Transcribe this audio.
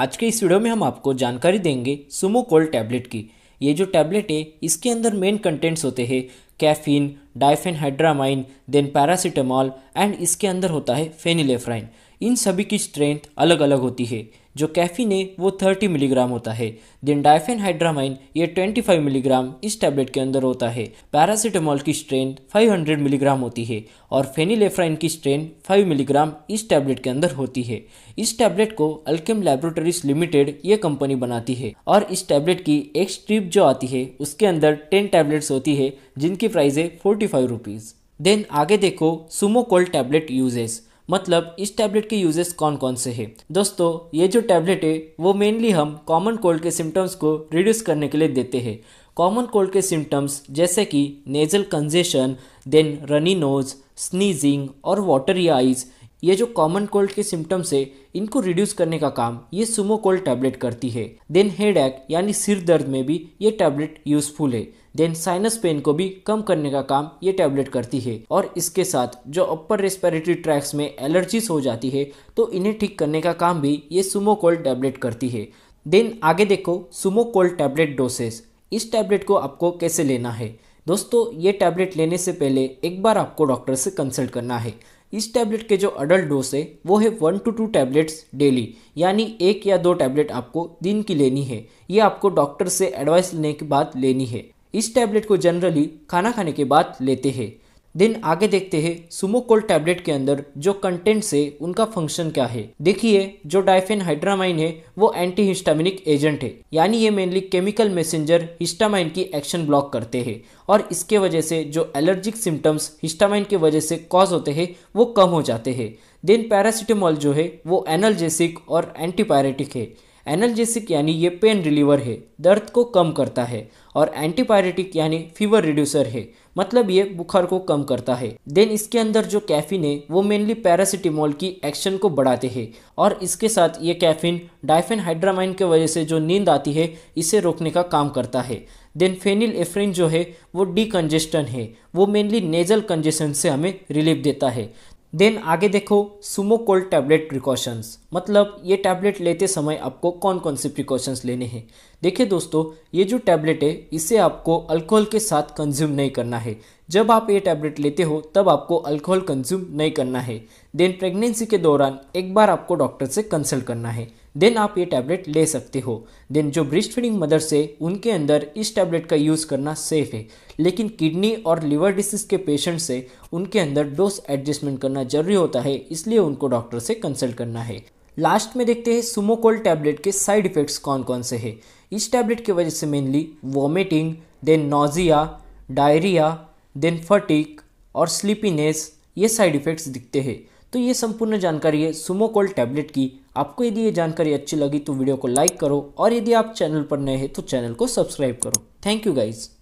आज के इस वीडियो में हम आपको जानकारी देंगे सुमो कोल्ड टैबलेट की ये जो टैबलेट है इसके अंदर मेन कंटेंट्स होते हैं caffeine diphenhydramine then paracetamol and इसके अंदर होता है फेनिलेफ्राइन इन सभी की स्ट्रेंथ अलग अलग होती है जो कैफीन है वो 30 मिलीग्राम होता है देन डायफेन हाइड्रामाइन ये 25 मिलीग्राम इस टैबलेट के अंदर होता है पैरासीटामोल की स्ट्रेंथ 500 मिलीग्राम होती है और फेनिलेफ्राइन की स्ट्रेंथ 5 मिलीग्राम इस टैबलेट के अंदर होती है इस टैबलेट को अल्केम लेबोरेटरीज लिमिटेड ये कंपनी बनाती है और इस टैबलेट की एक स्ट्रिप जो आती है उसके अंदर टेन टैबलेट्स होती है जिनकी प्राइस है फोर्टी फाइव रुपीज़ देन आगे देखो सुमोकोल टैबलेट यूजेस मतलब इस टैबलेट के यूजेस कौन कौन से हैं दोस्तों ये जो टैबलेट है वो मेनली हम कॉमन कोल्ड के सिम्टम्स को रिड्यूस करने के लिए देते हैं कॉमन कोल्ड के सिम्टम्स जैसे कि nasal congestion then runny nose sneezing और वाटरी आइज़ ये जो कॉमन कोल्ड के सिम्टम्स है इनको रिड्यूस करने का काम ये सुमो कोल्ड टैबलेट करती है देन हेड एक यानी सिर दर्द में भी ये टैबलेट यूजफुल है देन साइनस पेन को भी कम करने का काम ये टैबलेट करती है और इसके साथ जो अपर रेस्पिरेटरी ट्रैक्स में एलर्जीज हो जाती है तो इन्हें ठीक करने का काम भी ये सुमोकोल्ड टैबलेट करती है देन आगे देखो सुमोकोल्ड टैबलेट डोसेस इस टैबलेट को आपको कैसे लेना है दोस्तों ये टैबलेट लेने से पहले एक बार आपको डॉक्टर से कंसल्ट करना है इस टैबलेट के जो अडल्ट डोज है वो है one two two tablets daily यानी एक या दो टैबलेट आपको दिन की लेनी है ये आपको डॉक्टर से एडवाइस लेने के बाद लेनी है इस टैबलेट को जनरली खाना खाने के बाद लेते हैं देन आगे देखते हैं सुमोकोल टैबलेट के अंदर जो कंटेंट से उनका फंक्शन क्या है देखिए जो डाइफेन हाइड्रामाइन है वो एंटी हिस्टामिनिक एजेंट है यानी ये मेनली केमिकल मैसेंजर हिस्टामाइन की एक्शन ब्लॉक करते हैं और इसके वजह से जो एलर्जिक सिम्टम्स हिस्टामाइन की वजह से कॉज होते हैं वो कम हो जाते हैं देन पैरासिटामॉल जो है वो एनर्जेसिक और एंटीपायरेटिक है एनर्जेसिक यानी ये पेन रिलीवर है दर्द को कम करता है और एंटीपायरेटिक यानी फीवर रिड्यूसर है मतलब ये बुखार को कम करता है देन इसके अंदर जो कैफीन है वो मेनली पैरासिटामोल की एक्शन को बढ़ाते हैं और इसके साथ ये कैफीन डाइफेन हाइड्रामाइन के वजह से जो नींद आती है इसे रोकने का काम करता है देन फेनिल एफ्रिन जो है वो डी है वो मेनली नेजल कंजेशन से हमें रिलीफ देता है देन आगे देखो सुमोकोल्ड टैबलेट प्रिकॉशंस मतलब ये टैबलेट लेते समय आपको कौन कौन से प्रिकॉशंस लेने हैं देखिए दोस्तों ये जो टैबलेट है इसे आपको अल्कोहल के साथ कंज्यूम नहीं करना है जब आप ये टैबलेट लेते हो तब आपको अल्कोहल कंज्यूम नहीं करना है देन प्रेगनेंसी के दौरान एक बार आपको डॉक्टर से कंसल्ट करना है देन आप ये टैबलेट ले सकते हो देन जो ब्रिस्ट फीडिंग मदर से उनके अंदर इस टैबलेट का यूज़ करना सेफ है लेकिन किडनी और लिवर डिसीज़ के पेशेंट से उनके अंदर डोज एडजस्टमेंट करना जरूरी होता है इसलिए उनको डॉक्टर से कंसल्ट करना है लास्ट में देखते हैं सुमोकोल टैबलेट के साइड इफ़ेक्ट्स कौन कौन से हैं इस टैबलेट की वजह से mainly vomiting then nausea diarrhoea then fatigue और स्लीपीनेस ये साइड इफ़ेक्ट्स दिखते हैं तो ये संपूर्ण जानकारी है सुमोकोल टैबलेट की आपको यदि ये जानकारी अच्छी लगी तो वीडियो को लाइक करो और यदि आप चैनल पर नए हैं तो चैनल को सब्सक्राइब करो थैंक यू गाइज़